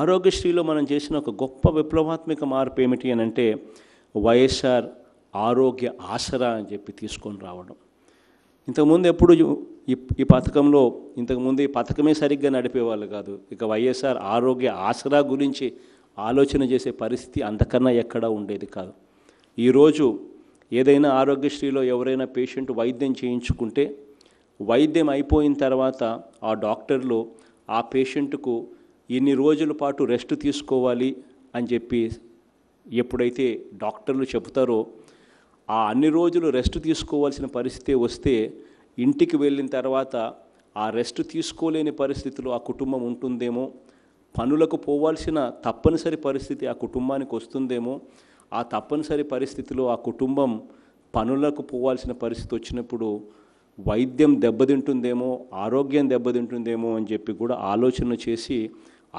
ఆరోగ్యశ్రీలో మనం చేసిన ఒక గొప్ప విప్లవాత్మక మార్పు ఏమిటి అని అంటే వైఎస్ఆర్ ఆరోగ్య ఆసరా అని చెప్పి తీసుకొని రావడం ఇంతకుముందు ఎప్పుడు ఈ పథకంలో ఇంతకుముందు ఈ పథకమే సరిగ్గా నడిపేవాళ్ళు కాదు ఇక వైఎస్ఆర్ ఆరోగ్య ఆసరా గురించి ఆలోచన చేసే పరిస్థితి అంతకన్నా ఎక్కడా ఉండేది కాదు ఈరోజు ఏదైనా ఆరోగ్యశ్రీలో ఎవరైనా పేషెంట్ వైద్యం చేయించుకుంటే వైద్యం అయిపోయిన తర్వాత ఆ డాక్టర్లు ఆ పేషెంట్కు ఇన్ని రోజుల పాటు రెస్ట్ తీసుకోవాలి అని చెప్పి ఎప్పుడైతే డాక్టర్లు చెబుతారో ఆ అన్ని రోజులు రెస్ట్ తీసుకోవాల్సిన పరిస్థితి వస్తే ఇంటికి వెళ్ళిన తర్వాత ఆ రెస్ట్ తీసుకోలేని పరిస్థితిలో ఆ కుటుంబం ఉంటుందేమో పనులకు పోవాల్సిన తప్పనిసరి పరిస్థితి ఆ కుటుంబానికి వస్తుందేమో ఆ తప్పనిసరి పరిస్థితిలో ఆ కుటుంబం పనులకు పోవాల్సిన పరిస్థితి వచ్చినప్పుడు వైద్యం దెబ్బతింటుందేమో ఆరోగ్యం దెబ్బతింటుందేమో అని చెప్పి కూడా ఆలోచన చేసి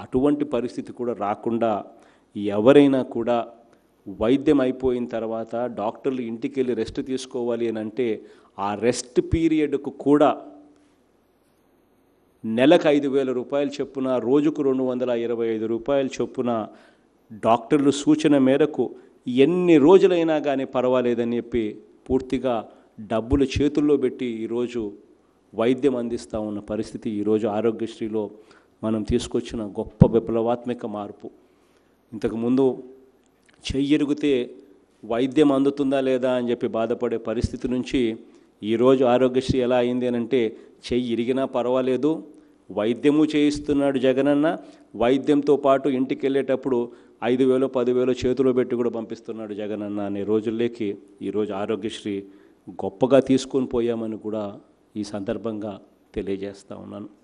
అటువంటి పరిస్థితి కూడా రాకుండా ఎవరైనా కూడా వైద్యం అయిపోయిన తర్వాత డాక్టర్లు ఇంటికి వెళ్ళి రెస్ట్ తీసుకోవాలి అని అంటే ఆ రెస్ట్ పీరియడ్కు కూడా నెలకు ఐదు వేల రూపాయలు చొప్పున రోజుకు రెండు వందల ఇరవై ఐదు రూపాయలు చొప్పున డాక్టర్లు సూచన మేరకు ఎన్ని రోజులైనా కానీ పర్వాలేదని చెప్పి పూర్తిగా డబ్బులు చేతుల్లో పెట్టి ఈరోజు వైద్యం అందిస్తూ ఉన్న పరిస్థితి ఈరోజు ఆరోగ్యశ్రీలో మనం తీసుకొచ్చిన గొప్ప విప్లవాత్మక మార్పు ఇంతకుముందు చెయ్యెరిగితే వైద్యం అందుతుందా లేదా అని చెప్పి బాధపడే పరిస్థితి నుంచి ఈరోజు ఆరోగ్యశ్రీ ఎలా అయింది అని అంటే చెయ్యి ఇరిగినా పర్వాలేదు వైద్యము చేయిస్తున్నాడు జగనన్న వైద్యంతో పాటు ఇంటికి వెళ్ళేటప్పుడు ఐదు వేలు పదివేలు చేతులు పెట్టి కూడా పంపిస్తున్నాడు జగనన్న అనే రోజుల్లోకి ఈరోజు ఆరోగ్యశ్రీ గొప్పగా తీసుకొని పోయామని కూడా ఈ సందర్భంగా తెలియజేస్తూ ఉన్నాను